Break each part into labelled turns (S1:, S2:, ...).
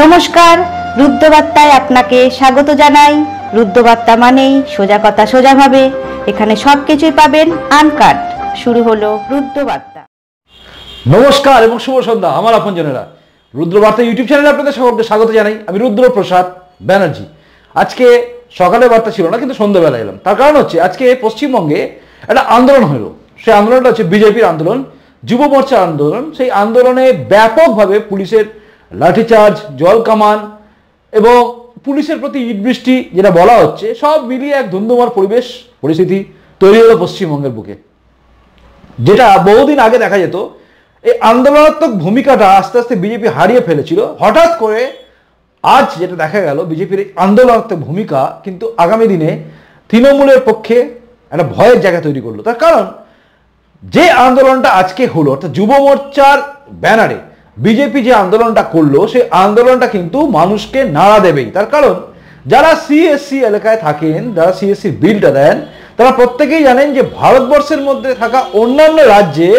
S1: নমস্কার রুদ্রবার্তায় আপনাকে স্বাগত জানাই রুদ্রবার্তা মানেই সোজা কথা সোজাভাবে এখানে সব কিছুই পাবেন আনকাট শুরু হলো রুদ্রবার্তা নমস্কার এবং শুভ সন্ধ্যা আমার আপনজনেরা রুদ্রবার্তা ইউটিউব চ্যানেলে আপনাদের সকলকে স্বাগত জানাই আমি রুদ্রপ্রসাদ ব্যানার্জি আজকে সকালে বার্তা ছিল না কিন্তু সন্ধ্যাবেলা এলাম তার কারণ হচ্ছে আজকে পশ্চিমবঙ্গে একটা আন্দোলন হলো সেই আন্দোলনটা হচ্ছে বিজেপির আন্দোলন যুব মোর্চার আন্দোলন সেই আন্দোলনে ব্যাপকভাবে পুলিশের লাঠিচার্জ জল কামান এবং পুলিশের প্রতি ইটবৃষ্টি যেটা বলা হচ্ছে সব মিলিয়ে এক ধুন্ধুমার পরিবেশ পরিস্থিতি তৈরি হলো পশ্চিমবঙ্গের বুকে যেটা বহুদিন আগে দেখা যেত এই আন্দোলনাত্মক ভূমিকাটা আস্তে আস্তে বিজেপি হারিয়ে ফেলেছিল হঠাৎ করে আজ যেটা দেখা গেল বিজেপির আন্দোলনাত্মক ভূমিকা কিন্তু আগামী দিনে তৃণমূলের পক্ষে একটা ভয়ের জায়গা তৈরি করলো তার কারণ যে আন্দোলনটা আজকে হলো অর্থাৎ যুব মোর্চার ব্যানারে বিজেপি যে আন্দোলনটা করলো সেই আন্দোলনটা কিন্তু মানুষকে নাড়া দেবেই তার কারণ যারা সিএসসি এলাকায় থাকেন যারা সিএসসি বিলটা দেন তারা প্রত্যেকেই জানেন যে ভারতবর্ষের মধ্যে থাকা অন্যান্য রাজ্যে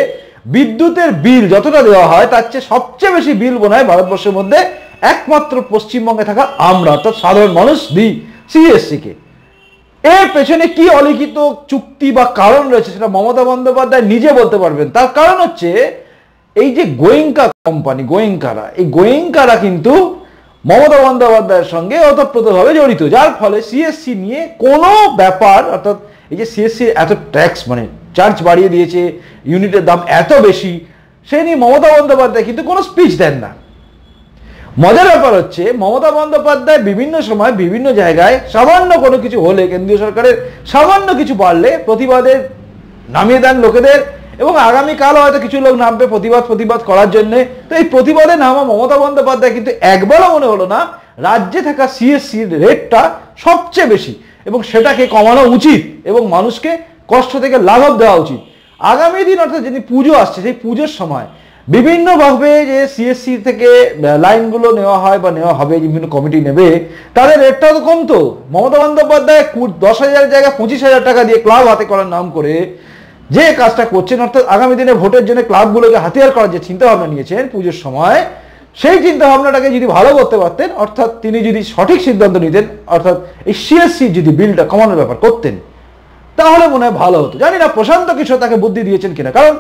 S1: বিদ্যুতের বিল যতটা দেওয়া হয় তার চেয়ে সবচেয়ে বেশি বিল বোনায় ভারতবর্ষের মধ্যে একমাত্র পশ্চিমবঙ্গে থাকা আমরা অর্থাৎ সাধারণ মানুষ দিই সিএসসিকে এর পেছনে কি অলিখিত চুক্তি বা কারণ রয়েছে সেটা মমতা বন্দ্যোপাধ্যায় নিজে বলতে পারবেন তার কারণ হচ্ছে এই যে গোয়েঙ্কা কোম্পানি গোয়েঙ্কারা এই গোয়েঙ্কারা কিন্তু মমতা বন্দ্যোপাধ্যায়ের সঙ্গে অতপ্রতভাবে জড়িত যার ফলে সিএসসি নিয়ে কোনো ব্যাপার অর্থাৎ এই যে সিএসসি এত ট্যাক্স মানে চার্জ বাড়িয়ে দিয়েছে ইউনিটের দাম এত বেশি সে নিয়ে মমতা বন্দ্যোপাধ্যায় কিন্তু কোনো স্পিচ দেন না মজার ব্যাপার হচ্ছে মমতা বন্দ্যোপাধ্যায় বিভিন্ন সময় বিভিন্ন জায়গায় সামান্য কোনো কিছু হলে কেন্দ্রীয় সরকারের সামান্য কিছু বাড়লে প্রতিবাদের নামিয়ে দেন লোকেদের এবং আগামীকালও হয়তো কিছু লোক নামবে প্রতিবাদ প্রতিবাদ করার জন্য তো এই প্রতিবাদে নামা মমতা বন্দ্যোপাধ্যায় কিন্তু একবারও মনে হলো না রাজ্যে থাকা সিএসসির রেটটা সবচেয়ে বেশি এবং সেটাকে কমানো উচিত এবং মানুষকে কষ্ট থেকে লাঘব দেওয়া উচিত আগামী দিন অর্থাৎ যদি পুজো আসছে সেই পুজোর সময় বিভিন্নভাবে যে সিএসসি থেকে লাইনগুলো নেওয়া হয় বা নেওয়া হবে বিভিন্ন কমিটি নেবে তাদের রেটটাও তো কমতো মমতা বন্দ্যোপাধ্যায় দশ হাজার জায়গায় পঁচিশ হাজার টাকা দিয়ে ক্লাব হাতে করার নাম করে যে কাজটা করছেন অর্থাৎ আগামী দিনে ভোটের জন্য ক্লাবগুলোকে হাতিয়ার করার যে চিন্তাভাবনা নিয়েছেন পুজোর সময় সেই চিন্তাভাবনাটাকে যদি ভালো করতে পারতেন অর্থাৎ তিনি যদি সঠিক সিদ্ধান্ত নিতেন অর্থাৎ এই সিএসসি যদি বিলটা কমানোর ব্যাপার করতেন তাহলে মনে হয় ভালো হতো জানি না প্রশান্ত কিশোর তাকে বুদ্ধি দিয়েছেন কিনা কারণ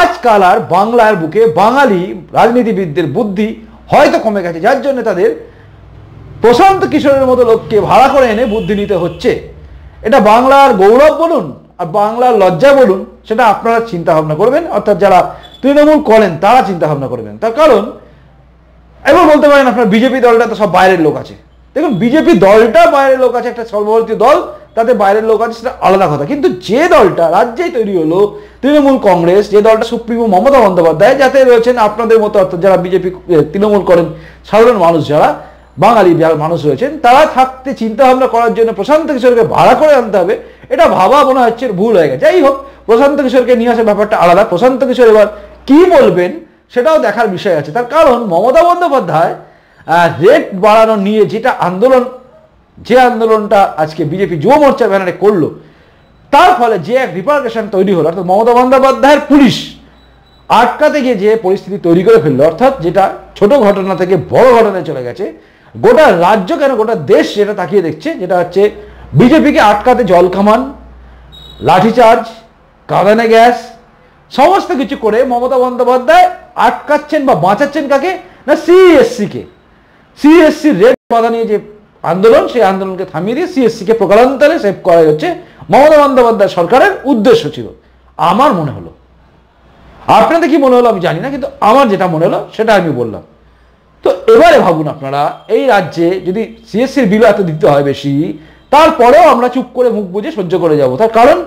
S1: আজকাল আর বাংলার বুকে বাঙালি রাজনীতিবিদদের বুদ্ধি হয়তো কমে গেছে যার জন্য তাদের প্রশান্ত কিশোরের মতো লোককে ভাড়া করে এনে বুদ্ধি নিতে হচ্ছে এটা বাংলার গৌরব বলুন আর বাংলার লজ্জা বলুন সেটা আপনারা চিন্তা ভাবনা করবেন অর্থাৎ যারা তৃণমূল করেন তারা চিন্তা ভাবনা করবেন তার কারণ এবার বলতে পারেন আপনার বিজেপি দলটা তো সব বাইরের লোক আছে দেখুন বিজেপি দলটা বাইরের লোক আছে একটা সর্বভারতীয় দল তাতে বাইরের লোক আছে সেটা আলাদা কথা কিন্তু যে দলটা রাজ্যেই তৈরি হলো তৃণমূল কংগ্রেস যে দলটা সুপ্রিমো মমতা বন্দ্যোপাধ্যায় যাতে রয়েছেন আপনাদের মতো অর্থাৎ যারা বিজেপি তৃণমূল করেন সাধারণ মানুষ যারা বাঙালি যারা মানুষ রয়েছেন তারা থাকতে চিন্তা ভাবনা করার জন্য প্রশান্ত কিশোরকে ভাড়া করে আনতে হবে এটা ভাবা মনে হচ্ছে ভুল হয়ে গেছে যাই হোক প্রশান্ত কিশোরকে নিয়ে আসার ব্যাপারটা আলাদা প্রশান্ত কিশোর এবার কি বলবেন সেটাও দেখার বিষয় আছে তার কারণ মমতা বন্দ্যোপাধ্যায় রেট বাড়ানো নিয়ে যেটা আন্দোলন যে আন্দোলনটা আজকে বিজেপি যুব মোর্চার ব্যানারে করলো তার ফলে যে এক রিপার্কেশন তৈরি হলো অর্থাৎ মমতা বন্দ্যোপাধ্যায়ের পুলিশ আটকাতে গিয়ে যে পরিস্থিতি তৈরি করে ফেললো অর্থাৎ যেটা ছোট ঘটনা থেকে বড় ঘটনায় চলে গেছে গোটা রাজ্য কেন গোটা দেশ যেটা তাকিয়ে দেখছে যেটা হচ্ছে বিজেপিকে আটকাতে জল খামান লাঠিচার্জ কাঁদানে গ্যাস সমস্ত কিছু করে মমতা বন্দ্যোপাধ্যায় আটকাচ্ছেন বা বাঁচাচ্ছেন কাকে না সিএসসিকে সিএসসি রেড বাধা নিয়ে যে আন্দোলন সেই আন্দোলনকে থামিয়ে দিয়ে সিএসসিকে প্রকারান্তরে সেভ করাই হচ্ছে মমতা বন্দ্যোপাধ্যায় সরকারের উদ্দেশ্য ছিল আমার মনে হলো আপনাদের কি মনে হলো আমি জানি না কিন্তু আমার যেটা মনে হলো সেটা আমি বললাম তো এবারে ভাবুন আপনারা এই রাজ্যে যদি সিএসসির বিল এত দিতে হয় বেশি তারপরেও আমরা চুপ করে মুখ বুঝে সহ্য করে যাব তার কারণ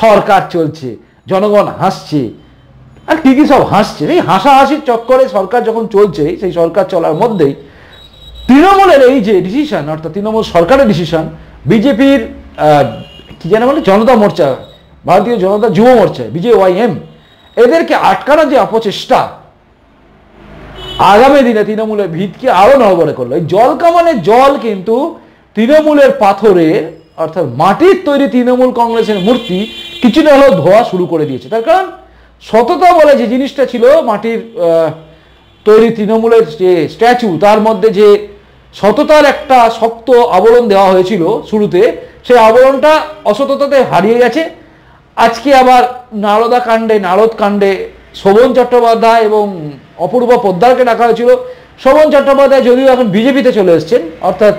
S1: সরকার চলছে জনগণ হাসছে আর কি কি সব হাসছে এই হাসা হাসির চক্করে সরকার যখন চলছে সেই সরকার চলার মধ্যেই তৃণমূলের এই যে ডিসিশন অর্থাৎ তৃণমূল সরকারের ডিসিশন বিজেপির কি যেন বলে জনতা মোর্চা ভারতীয় জনতা যুব মোর্চা বিজে এম এদেরকে আটকানোর যে অপচেষ্টা আগামী দিনে তৃণমূলের ভিতকে আরো নড়বড়ে করলো এই জল কামানের জল কিন্তু তৃণমূলের পাথরে অর্থাৎ মাটির তৈরি তৃণমূল কংগ্রেসের মূর্তি কিছুটা হলেও ধোয়া শুরু করে দিয়েছে তার কারণ সততা বলে যে জিনিসটা ছিল মাটির তৈরি তৃণমূলের যে স্ট্যাচু তার মধ্যে যে সততার একটা শক্ত আবরণ দেওয়া হয়েছিল শুরুতে সেই আবরণটা অসততাতে হারিয়ে গেছে আজকে আবার নারদা কাণ্ডে নারদ কাণ্ডে শোভন চট্টোপাধ্যায় এবং অপূর্ব পোদ্দারকে ডাকা হয়েছিল শোভন চট্টোপাধ্যায় যদিও এখন বিজেপিতে চলে এসছেন অর্থাৎ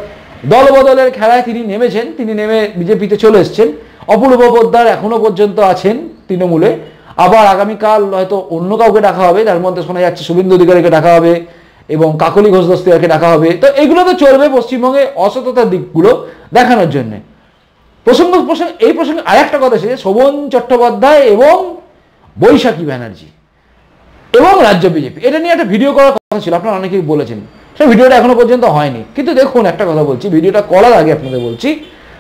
S1: দলবদলের খেলায় তিনি নেমেছেন তিনি নেমে বিজেপিতে চলে এসছেন অপূর্ব পোদ্দার এখনও পর্যন্ত আছেন তৃণমূলে আবার আগামীকাল হয়তো অন্য কাউকে ডাকা হবে তার মধ্যে শোনা যাচ্ছে শুভেন্দু অধিকারীকে ডাকা হবে এবং কাকলি ঘোষ দস্তিয়ারকে ডাকা হবে তো এগুলো তো চলবে পশ্চিমবঙ্গে অসততার দিকগুলো দেখানোর জন্য প্রসঙ্গ প্রসঙ্গ এই প্রসঙ্গে আরেকটা কথা এসেছে শোভন চট্টোপাধ্যায় এবং বৈশাখী ব্যানার্জি এবং রাজ্য বিজেপি এটা নিয়ে একটা ভিডিও করার কথা ছিল আপনারা অনেকেই বলেছেন সে ভিডিওটা এখনো পর্যন্ত হয়নি কিন্তু দেখুন একটা কথা বলছি ভিডিওটা করার আগে আপনাদের বলছি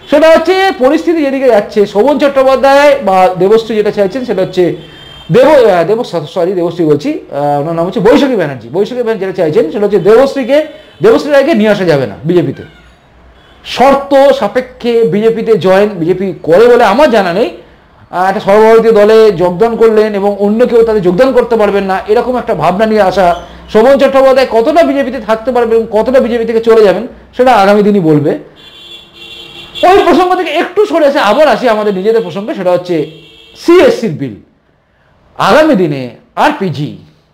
S1: সেটা হচ্ছে পরিস্থিতি যেদিকে যাচ্ছে শোভন চট্টোপাধ্যায় বা দেবশ্রী যেটা চাইছেন সেটা হচ্ছে দেব দেব সরি দেবশ্রী বলছি ওনার নাম হচ্ছে বৈশাখী ব্যানার্জি বৈশাখী ব্যানার্জি যেটা চাইছেন সেটা হচ্ছে দেবশ্রীকে দেবশ্রী রায়কে নিয়ে আসা যাবে না বিজেপিতে শর্ত সাপেক্ষে বিজেপিতে জয়েন বিজেপি করে বলে আমার জানা নেই একটা সর্বভারতীয় দলে যোগদান করলেন এবং অন্য কেউ তাদের যোগদান করতে পারবেন না এরকম একটা ভাবনা নিয়ে আসা শোভন চট্টোপাধ্যায় কতটা বিজেপিতে থাকতে পারবে এবং কতটা বিজেপি থেকে চলে যাবেন সেটা আগামী দিনই বলবে ওই প্রসঙ্গ থেকে একটু সরে এসে আবার আসি আমাদের নিজেদের প্রসঙ্গে সেটা হচ্ছে সিএসসির বিল আগামী দিনে আরপিজি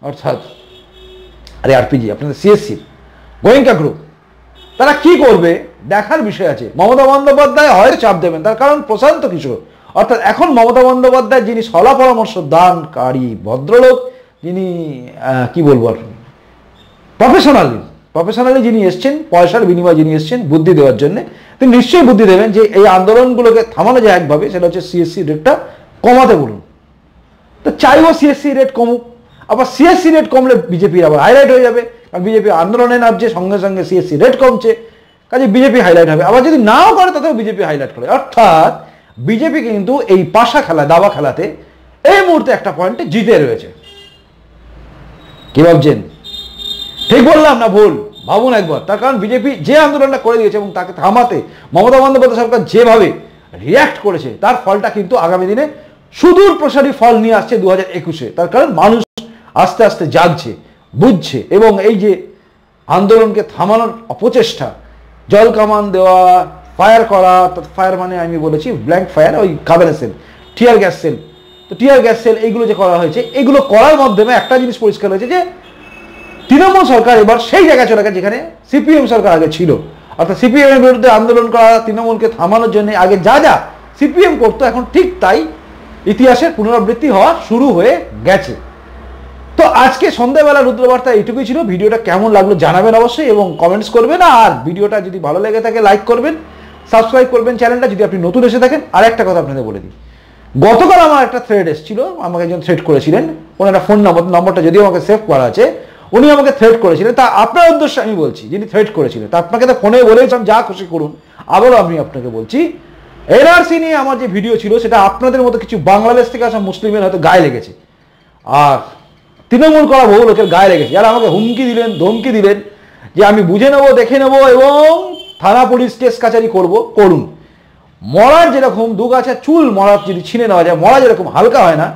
S1: অর্থাৎ আরে আরপিজি আপনাদের সিএসসির গোয়েঙ্কা গ্রুপ তারা কি করবে দেখার বিষয় আছে মমতা বন্দ্যোপাধ্যায় হয় চাপ দেবেন তার কারণ প্রশান্ত কিশোর অর্থাৎ এখন মমতা বন্দ্যোপাধ্যায় যিনি সলা পরামর্শ দানকারী ভদ্রলোক যিনি কি বলবো আর প্রফেশনালি প্রফেশনালি যিনি এসছেন পয়সার বিনিময়ে যিনি এসছেন বুদ্ধি দেওয়ার জন্য তিনি নিশ্চয়ই বুদ্ধি দেবেন যে এই আন্দোলনগুলোকে থামানো যায় একভাবে সেটা হচ্ছে সিএসসি রেটটা কমাতে বলুন তো চাইও সিএসসি রেট কমুক আবার সিএসসি রেট কমলে বিজেপির আবার হাইলাইট হয়ে যাবে কারণ বিজেপি আন্দোলনে নামছে সঙ্গে সঙ্গে সিএসসি রেট কমছে কাজে বিজেপি হাইলাইট হবে আবার যদি নাও করে তাতেও বিজেপি হাইলাইট করে অর্থাৎ বিজেপি কিন্তু এই পাশা খেলা দাবা খেলাতে এই মুহূর্তে একটা পয়েন্টে জিতে রয়েছে কি ভাবছেন ঠিক বললাম না ভুল ভাবুন একবার তার কারণ বিজেপি যে আন্দোলনটা করে দিয়েছে এবং তাকে থামাতে মমতা বন্দ্যোপাধ্যায় সরকার যেভাবে রিয়াক্ট করেছে তার ফলটা কিন্তু আগামী দিনে সুদূর প্রসারী ফল নিয়ে আসছে দু হাজার একুশে তার কারণ মানুষ আস্তে আস্তে জাগছে বুঝছে এবং এই যে আন্দোলনকে থামানোর অপচেষ্টা জল কামান দেওয়া ফায়ার করা ফায়ার মানে আমি বলেছি ব্ল্যাঙ্ক ফায়ার ওই কাবেলা সেল টিয়ার গ্যাস সেল তো টিয়ার গ্যাস সেল এইগুলো যে করা হয়েছে এগুলো করার মাধ্যমে একটা জিনিস পরিষ্কার হয়েছে যে তৃণমূল সরকার এবার সেই জায়গায় চলে গেছে যেখানে সিপিএম সরকার আগে ছিল অর্থাৎ সিপিএমের বিরুদ্ধে আন্দোলন করা তৃণমূলকে থামানোর জন্য আগে যা যা সিপিএম করতো এখন ঠিক তাই ইতিহাসের পুনরাবৃত্তি হওয়া শুরু হয়ে গেছে তো আজকে সন্ধ্যাবেলা রুদ্রবার্তা এটুকুই ছিল ভিডিওটা কেমন লাগলো জানাবেন অবশ্যই এবং কমেন্টস করবেন আর ভিডিওটা যদি ভালো লেগে থাকে লাইক করবেন সাবস্ক্রাইব করবেন চ্যানেলটা যদি আপনি নতুন এসে থাকেন আর একটা কথা আপনাদের বলে দিই গতকাল আমার একটা থ্রেড এসেছিল আমাকে একজন থ্রেড করেছিলেন ওনারা একটা ফোন নম্বর নম্বরটা যদিও আমাকে সেভ করা আছে উনি আমাকে থ্রেট করেছিলেন তা আপনার উদ্দেশ্যে আমি বলছি যিনি থ্রেট করেছিলেন তা আপনাকে তো ফোনে বলেছিলাম যা খুশি করুন আবারও আমি আপনাকে বলছি এনআরসি নিয়ে আমার যে ভিডিও ছিল সেটা আপনাদের মতো কিছু বাংলাদেশ থেকে আসা মুসলিমের হয়তো গায়ে লেগেছে আর তৃণমূল করা বহু লোকের গায়ে লেগেছে যারা আমাকে হুমকি দিলেন ধমকি দিলেন যে আমি বুঝে নেবো দেখে নেবো এবং থানা পুলিশ কেস কাচারি করব করুন মরার যেরকম দু গাছের চুল মরার যদি ছিনে নেওয়া যায় মরা যেরকম হালকা হয় না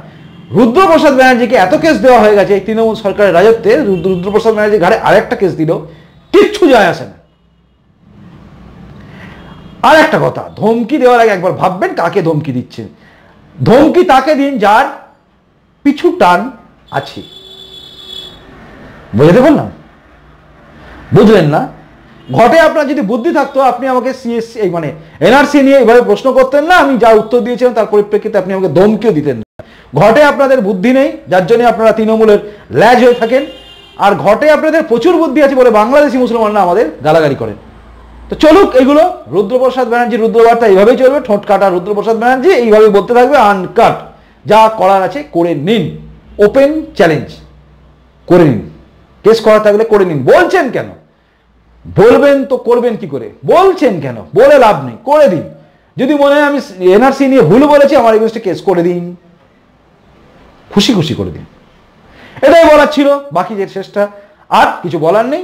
S1: রুদ্রপ্রসাদ ব্যানার্জিকে এত কেস দেওয়া হয়ে গেছে এই তৃণমূল সরকারের রাজত্বে রুদ্রপ্রসাদ ব্যানার্জির ঘাড়ে আরেকটা কেস দিল কিচ্ছু যায় আসে না আর একটা কথা ধমকি দেওয়ার আগে একবার ভাববেন কাকে ধমকি দিচ্ছেন ধমকি তাকে দিন যার পিছু টান আছে বুঝাতে বললাম বুঝলেন না ঘটে আপনার যদি বুদ্ধি থাকতো আপনি আমাকে সিএসসি মানে এনআরসি নিয়ে এভাবে প্রশ্ন করতেন না আমি যা উত্তর দিয়েছিলাম তার পরিপ্রেক্ষিতে আপনি আমাকে ধমকিও দিতেন ঘটে আপনাদের বুদ্ধি নেই যার জন্য আপনারা তৃণমূলের ল্যাজ হয়ে থাকেন আর ঘটে আপনাদের প্রচুর বুদ্ধি আছে বলে বাংলাদেশি মুসলমানরা আমাদের গালাগালি করেন তো চলুক এগুলো রুদ্রপ্রসাদ ব্যানার্জির রুদ্রবার্তা এইভাবেই চলবে ঠোঁট কাটা রুদ্রপ্রসাদ ব্যানার্জি এইভাবে বলতে থাকবে আনকাট যা করার আছে করে নিন ওপেন চ্যালেঞ্জ করে নিন কেস করা থাকলে করে নিন বলছেন কেন বলবেন তো করবেন কি করে বলছেন কেন বলে লাভ নেই করে দিন যদি মনে হয় আমি এনআরসি নিয়ে ভুল বলেছি আমার এগেনস্টে কেস করে দিন খুশি খুশি করে দিন এটাই বলার ছিল বাকি যে শেষটা আর কিছু বলার নেই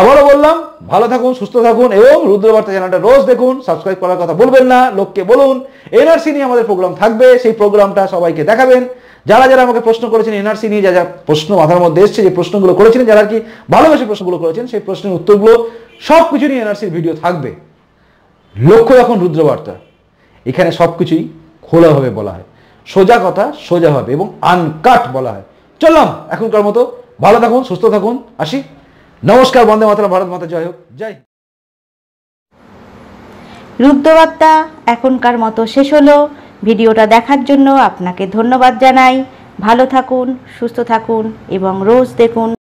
S1: আবারও বললাম ভালো থাকুন সুস্থ থাকুন এবং রুদ্রবার্তা চ্যানেলটা রোজ দেখুন সাবস্ক্রাইব করার কথা বলবেন না লোককে বলুন এনআরসি নিয়ে আমাদের প্রোগ্রাম থাকবে সেই প্রোগ্রামটা সবাইকে দেখাবেন যারা যারা আমাকে প্রশ্ন করেছেন এনআরসি নিয়ে যা যা প্রশ্ন মাথার মধ্যে এসছে যে প্রশ্নগুলো করেছেন যারা কি ভালোবেসে প্রশ্নগুলো করেছেন সেই প্রশ্নের উত্তরগুলো সব কিছু নিয়ে এনআরসির ভিডিও থাকবে লক্ষ্য এখন রুদ্রবার্তা এখানে সব কিছুই খোলাভাবে বলা হয় সোজা কথা সোজা হবে এবং আনকাট বলা হয় চললাম এখনকার মতো ভালো থাকুন সুস্থ থাকুন আসি নমস্কার বন্দে মাতরা ভারত মাতা জয় হোক জয় রুদ্রবার্তা এখনকার মতো শেষ হলো ভিডিওটা দেখার জন্য আপনাকে ধন্যবাদ জানাই ভালো থাকুন সুস্থ থাকুন এবং রোজ দেখুন